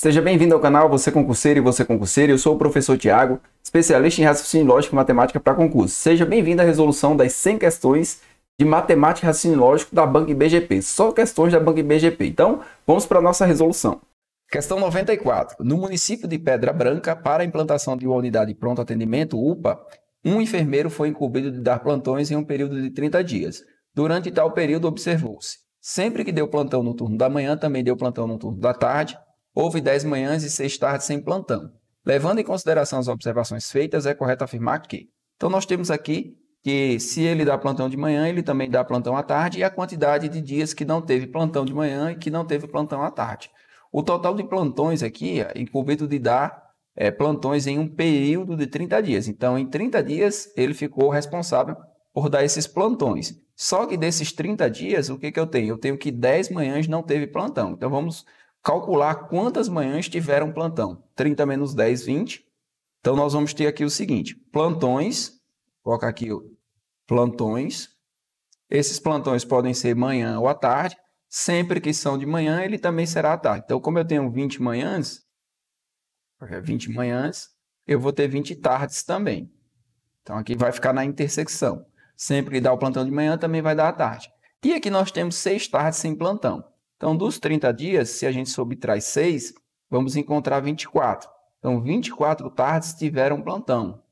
Seja bem-vindo ao canal Você Concurseiro e Você Concurseiro. Eu sou o professor Tiago, especialista em raciocínio lógico e matemática para concurso. Seja bem-vindo à resolução das 100 questões de matemática e raciocínio lógico da Banca IBGP. Só questões da Banca IBGP. Então, vamos para a nossa resolução. Questão 94. No município de Pedra Branca, para a implantação de uma unidade de pronto atendimento, UPA, um enfermeiro foi incumbido de dar plantões em um período de 30 dias. Durante tal período, observou-se. Sempre que deu plantão no turno da manhã, também deu plantão no turno da tarde Houve 10 manhãs e 6 tardes sem plantão. Levando em consideração as observações feitas, é correto afirmar que. Então, nós temos aqui que se ele dá plantão de manhã, ele também dá plantão à tarde, e a quantidade de dias que não teve plantão de manhã e que não teve plantão à tarde. O total de plantões aqui é incumbido de dar é, plantões em um período de 30 dias. Então, em 30 dias, ele ficou responsável por dar esses plantões. Só que desses 30 dias, o que, que eu tenho? Eu tenho que 10 manhãs não teve plantão. Então, vamos calcular quantas manhãs tiveram plantão. 30 menos 10, 20. Então, nós vamos ter aqui o seguinte: plantões. Colocar aqui plantões. Esses plantões podem ser manhã ou à tarde. Sempre que são de manhã, ele também será à tarde. Então, como eu tenho 20 manhãs, 20 é, manhãs, eu vou ter 20 tardes também. Então, aqui vai ficar na intersecção. Sempre que dá o plantão de manhã, também vai dar à tarde. E aqui nós temos seis tardes sem plantão. Então, dos 30 dias, se a gente subtrai 6, vamos encontrar 24. Então, 24 tardes tiveram plantão.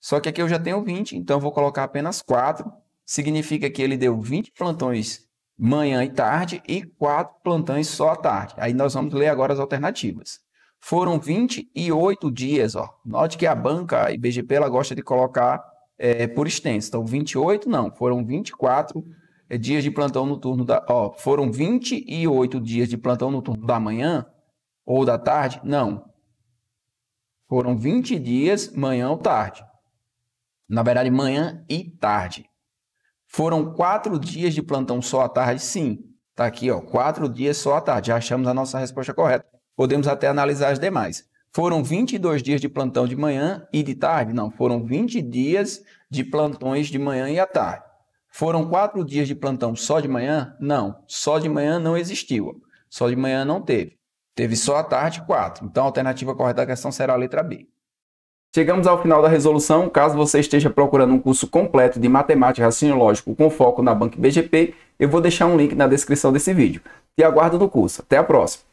Só que aqui eu já tenho 20, então vou colocar apenas 4. Significa que ele deu 20 plantões manhã e tarde e 4 plantões só à tarde. Aí nós vamos ler agora as alternativas. Foram 28 dias. Ó. Note que a banca, a IBGP, ela gosta de colocar é, por extenso. Então, 28 não, foram 24 é dias de plantão no turno da. Ó, foram 28 dias de plantão no turno da manhã ou da tarde? Não. Foram 20 dias, manhã ou tarde. Na verdade, manhã e tarde. Foram quatro dias de plantão só à tarde? Sim. Está aqui, ó, quatro dias só à tarde. Já achamos a nossa resposta correta. Podemos até analisar as demais. Foram 22 dias de plantão de manhã e de tarde? Não, foram 20 dias de plantões de manhã e à tarde. Foram quatro dias de plantão só de manhã? Não, só de manhã não existiu. Só de manhã não teve. Teve só à tarde quatro. Então a alternativa correta da questão será a letra B. Chegamos ao final da resolução. Caso você esteja procurando um curso completo de matemática e raciocínio lógico com foco na Banca BGP, eu vou deixar um link na descrição desse vídeo. Te aguardo no curso. Até a próxima!